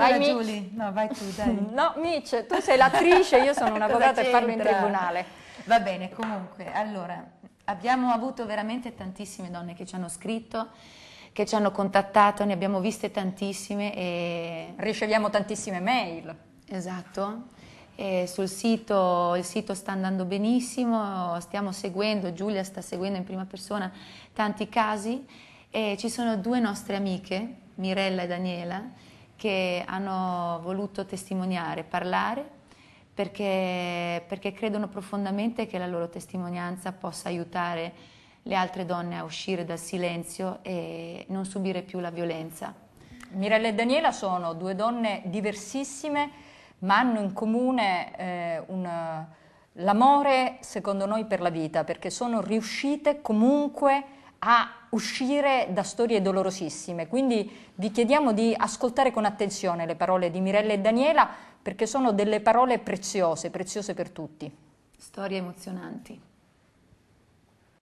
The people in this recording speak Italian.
vai, Giulia. No, vai tu, dai. No, Mitch, tu sei l'attrice, io sono un'avvocata e parlo in tribunale. Va bene, comunque, allora, abbiamo avuto veramente tantissime donne che ci hanno scritto, che ci hanno contattato, ne abbiamo viste tantissime e... Riceviamo tantissime mail. Esatto. E sul sito, il sito sta andando benissimo, stiamo seguendo, Giulia sta seguendo in prima persona tanti casi e ci sono due nostre amiche, Mirella e Daniela, che hanno voluto testimoniare, parlare, perché, perché credono profondamente che la loro testimonianza possa aiutare le altre donne a uscire dal silenzio e non subire più la violenza. Mirella e Daniela sono due donne diversissime, ma hanno in comune eh, una l'amore secondo noi per la vita, perché sono riuscite comunque a a uscire da storie dolorosissime. Quindi vi chiediamo di ascoltare con attenzione le parole di Mirella e Daniela perché sono delle parole preziose, preziose per tutti. Storie emozionanti.